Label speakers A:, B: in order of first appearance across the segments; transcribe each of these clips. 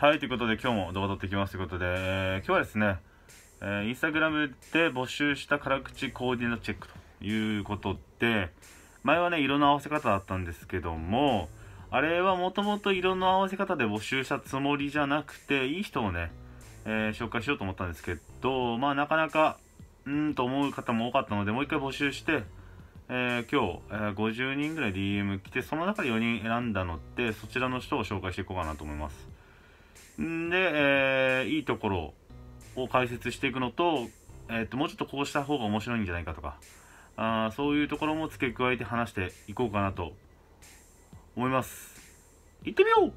A: はい、ということで今日も動画撮っていきますということで、えー、今日はですね、えー、インスタグラムで募集した辛口コーディネートチェックということで、前はね、色の合わせ方だったんですけども、あれはもともと色の合わせ方で募集したつもりじゃなくて、いい人をね、えー、紹介しようと思ったんですけど、まあなかなか、うんと思う方も多かったので、もう一回募集して、えー、今日、えー、50人ぐらい DM 来て、その中で4人選んだので、そちらの人を紹介していこうかなと思います。んで、えー、いいところを解説していくのと、えー、っと、もうちょっとこうした方が面白いんじゃないかとか、あそういうところも付け加えて話していこうかなと思います。行ってみよう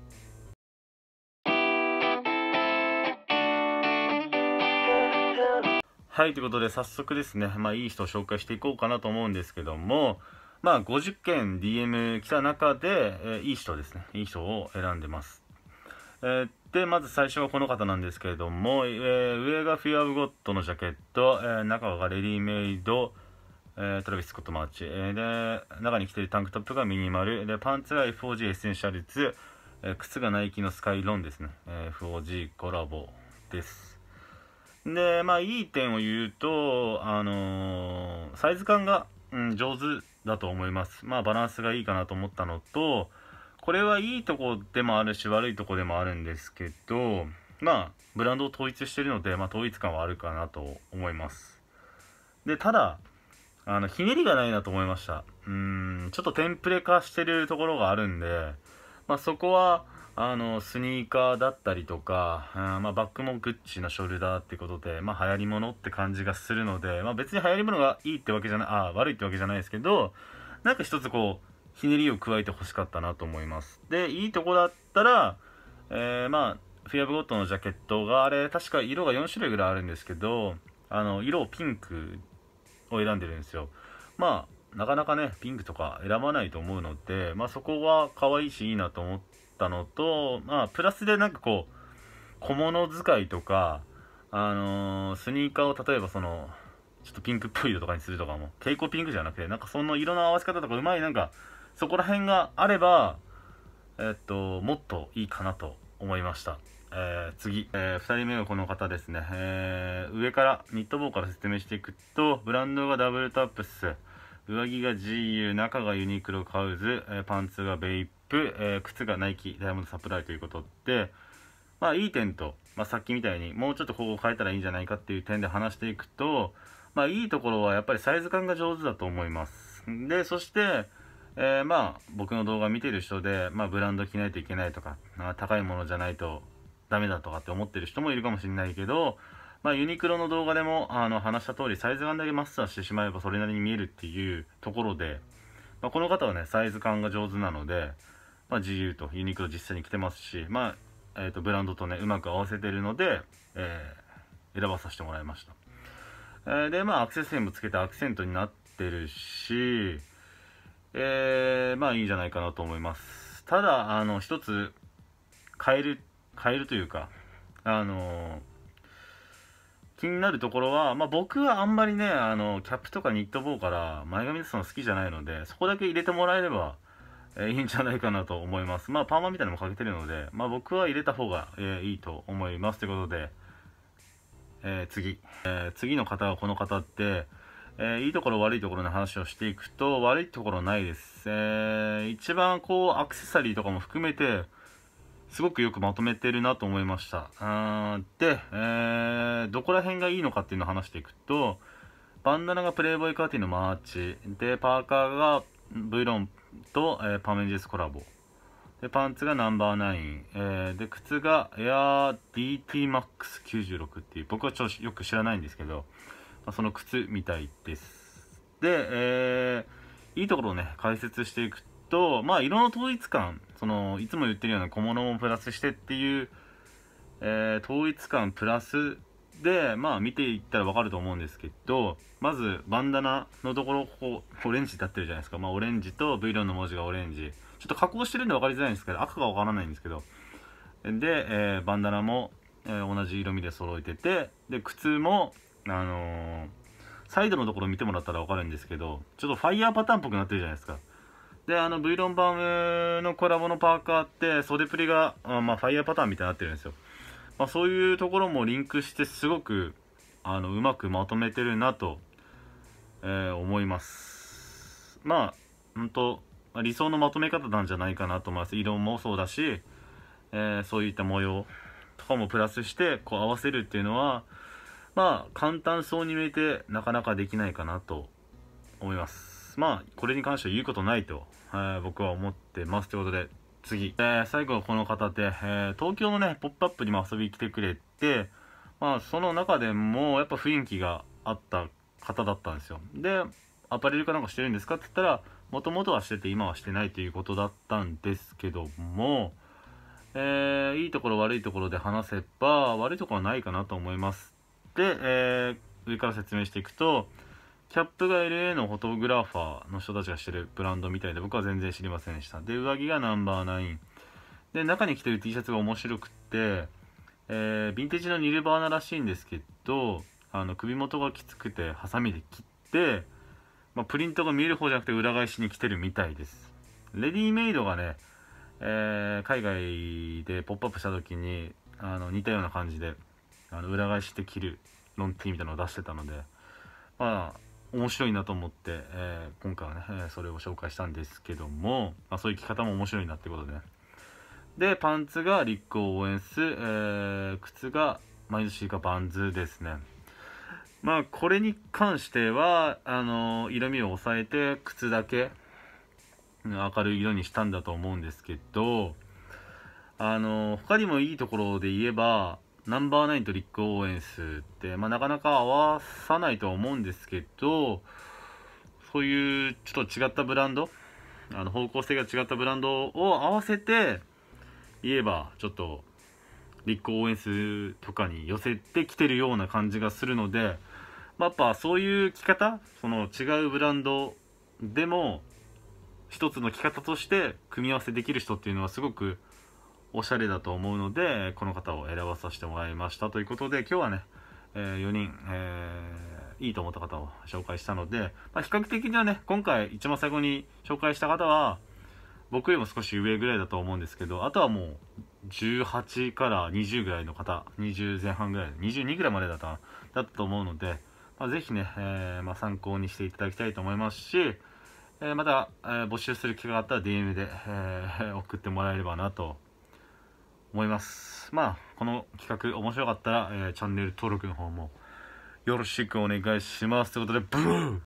A: はい、ということで早速ですね、まあ、いい人を紹介していこうかなと思うんですけども、まあ、50件 DM 来た中で、えー、いい人ですね、いい人を選んでます。えで、まず最初はこの方なんですけれども、えー、上がフィア・オブ・ゴッドのジャケット、えー、中がレディメイド、えー、トラビス・スコット・マーチ、えー、で、中に着ているタンクトップがミニマル、で、パンツが FOG エッセンシャル2、え靴がナイキのスカイロンですね、え FOG コラボです。で、まあ、いい点を言うと、あのサイズ感が、うん、上手だと思います。まあ、バランスがいいかなと思ったのと、これはいいとこでもあるし悪いとこでもあるんですけどまあブランドを統一してるので、まあ、統一感はあるかなと思いますでただあのひねりがないなと思いましたうーんちょっとテンプレ化してるところがあるんで、まあ、そこはあのスニーカーだったりとか、あまあ、バックもグッチのショルダーってことで、まあ、流行り物って感じがするので、まあ、別に流行り物がいいってわけじゃないあ悪いってわけじゃないですけどなんか一つこうひねりを加えて欲しかったなと思います。で、いいとこだったら、えー、まあ、フィアブゴットのジャケットがあれ、確か色が4種類ぐらいあるんですけど、あの、色をピンクを選んでるんですよ。まあ、なかなかね、ピンクとか選ばないと思うので、まあそこは可愛いしいいなと思ったのと、まあ、プラスでなんかこう、小物使いとか、あのー、スニーカーを例えばその、ちょっとピンクっぽい色とかにするとかも、蛍光ピンクじゃなくて、なんかその色の合わせ方とかうまいなんか、そこら辺があれば、えっと、もっといいかなと思いました。えー、次、えー、2人目がこの方ですね、えー、上からニット帽から説明していくとブランドがダブルタップス上着が GU 中がユニクロカウズ、えー、パンツがベイプ、えー、靴がナイキダイヤモンドサプライということでまあいい点と、まあ、さっきみたいにもうちょっとここを変えたらいいんじゃないかっていう点で話していくとまあいいところはやっぱりサイズ感が上手だと思いますでそしてえー、まあ僕の動画見てる人で、まあ、ブランド着ないといけないとか高いものじゃないとダメだとかって思ってる人もいるかもしれないけど、まあ、ユニクロの動画でもあの話した通りサイズ感だけマスターしてしまえばそれなりに見えるっていうところで、まあ、この方はねサイズ感が上手なので、まあ、自由とユニクロ実際に着てますし、まあえー、とブランドとねうまく合わせてるので、えー、選ばさせてもらいました、えー、でまあアクセサリーもつけてアクセントになってるしえー、まあいいんじゃないかなと思います。ただ、あの、一つ、変える、変えるというか、あの気になるところは、まあ、僕はあんまりね、あの、キャップとかニット帽から前髪出すの好きじゃないので、そこだけ入れてもらえれば、えいいんじゃないかなと思います。まあ、パーマみたいなのもかけてるので、まあ、僕は入れた方が、えー、いいと思います。ということで、えー、次、え次の方はこの方って、えー、いいところ悪いところの話をしていくと悪いところないです、えー、一番こうアクセサリーとかも含めてすごくよくまとめてるなと思いましたあで、えー、どこら辺がいいのかっていうのを話していくとバンダナがプレイボーイカーティンのマーチでパーカーがブイロンと、えー、パメンジェスコラボでパンツがナンバーナイン、えー、で靴がエア DTMAX96 っていう僕はちょよく知らないんですけどまあ、その靴みたいです。で、えー、いいところをね、解説していくと、まあ、色の統一感、その、いつも言ってるような小物もプラスしてっていう、えー、統一感プラスで、まあ、見ていったらわかると思うんですけど、まず、バンダナのところ、ここ、オレンジになってるじゃないですか。まあ、オレンジと V ロンの文字がオレンジ。ちょっと加工してるんで分かりづらいんですけど、赤が分からないんですけど。で、えー、バンダナも、えー、同じ色味で揃えてて、で、靴も、あのー、サイドのところ見てもらったら分かるんですけど、ちょっとファイヤーパターンっぽくなってるじゃないですか。で、あの V ロンバームのコラボのパーカーって袖プリが、あまあ、ファイヤーパターンみたいになってるんですよ。まあ、そういうところもリンクしてすごくあのうまくまとめてるなと、えー、思います。まあ、本当理想のまとめ方なんじゃないかなと思います。色もそうだし、えー、そういった模様とかもプラスしてこう合わせるっていうのは、まあ、簡単そうに見えて、なかなかできないかなと思います。まあ、これに関しては言うことないと、えー、僕は思ってます。ということで、次。えー、最後はこの方で、えー、東京のね、ポップアップにも遊びに来てくれて、まあ、その中でも、やっぱ雰囲気があった方だったんですよ。で、アパレルかなんかしてるんですかって言ったら、もともとはしてて、今はしてないということだったんですけども、えー、いいところ悪いところで話せば、悪いところはないかなと思います。えー、上から説明していくとキャップが LA のフォトグラファーの人たちがしてるブランドみたいで僕は全然知りませんでしたで上着がナンバーナインで中に着てる T シャツが面白くってえー、ヴィンテージのニルバーナらしいんですけどあの首元がきつくてハサミで切って、まあ、プリントが見える方じゃなくて裏返しに来てるみたいですレディメイドがね、えー、海外でポップアップした時にあの似たような感じであの裏返して切るロンティーみたいなのを出してたのでまあ面白いなと思って、えー、今回はね、えー、それを紹介したんですけども、まあ、そういう着方も面白いなってことで、ね、でパンツがリックを応援す、えー、靴がマイズシーかバンズですねまあこれに関してはあの色味を抑えて靴だけ明るい色にしたんだと思うんですけどあの他にもいいところで言えばナンバーナインとリック・オーエンスって、まあ、なかなか合わさないとは思うんですけど、そういうちょっと違ったブランド、あの方向性が違ったブランドを合わせて言えば、ちょっとリック・オーエンスとかに寄せてきてるような感じがするので、まあ、やっぱそういう着方、その違うブランドでも、一つの着方として組み合わせできる人っていうのはすごくおしゃれだと思うのでこの方を選ばさせてもらいましたということで今日はね、えー、4人、えー、いいと思った方を紹介したので、まあ、比較的にはね今回一番最後に紹介した方は僕よりも少し上ぐらいだと思うんですけどあとはもう18から20ぐらいの方20前半ぐらい22ぐらいまでだっただったと思うので、まあ、ね、えー、まあ、参考にしていただきたいと思いますしえまた、えー、募集する機会があったら DM で、えー、送ってもらえればなと思いますまあこの企画面白かったら、えー、チャンネル登録の方もよろしくお願いしますということでブルー